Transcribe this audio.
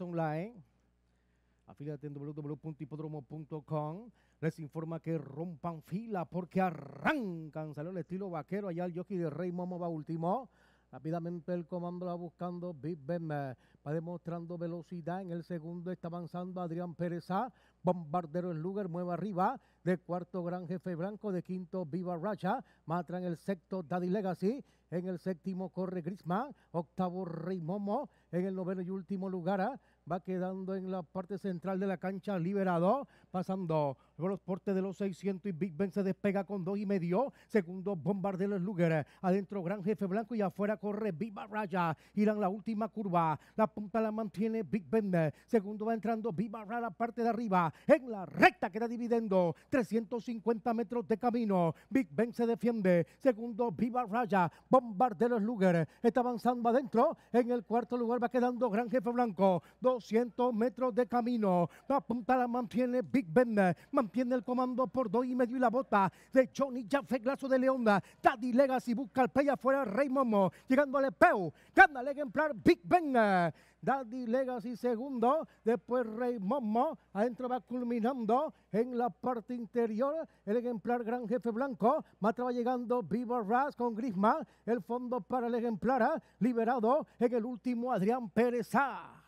Online. Afílate en www.hipodromo.com, Les informa que rompan fila porque arrancan. Salió el estilo vaquero allá el jockey de Rey Momo va último. Rápidamente el comando va buscando Big Ben. Va demostrando velocidad. En el segundo está avanzando Adrián Pérez. Bombardero en Luger mueve arriba. De cuarto Gran Jefe Blanco. De quinto Viva Racha. Matra en el sexto Daddy Legacy. En el séptimo corre Grisman. Octavo Rey Momo. En el noveno y último lugar va quedando en la parte central de la cancha liberado, pasando por los portes de los 600 y Big Ben se despega con dos y medio, segundo bombardeo el adentro Gran Jefe Blanco y afuera corre Viva Raya, Irán la última curva, la punta la mantiene Big Ben, segundo va entrando Viva Raya la parte de arriba, en la recta queda dividendo. 350 metros de camino, Big Ben se defiende, segundo Viva Raya, de los lugares. Está avanzando adentro. En el cuarto lugar va quedando Gran Jefe Blanco. 200 metros de camino. La apuntar la mantiene Big Ben. Mantiene el comando por dos y medio y la bota de Johnny Jaffe Glazo de Leonda. Daddy Legacy busca el play afuera. Rey Momo. Llegando al Epeu. Gana el ejemplar Big Ben. Daddy Legacy segundo, después Rey Momo, adentro va culminando en la parte interior, el ejemplar Gran Jefe Blanco, más va llegando Viva Ras con Grisma, el fondo para el ejemplar, ah, liberado en el último Adrián Pérez. -A.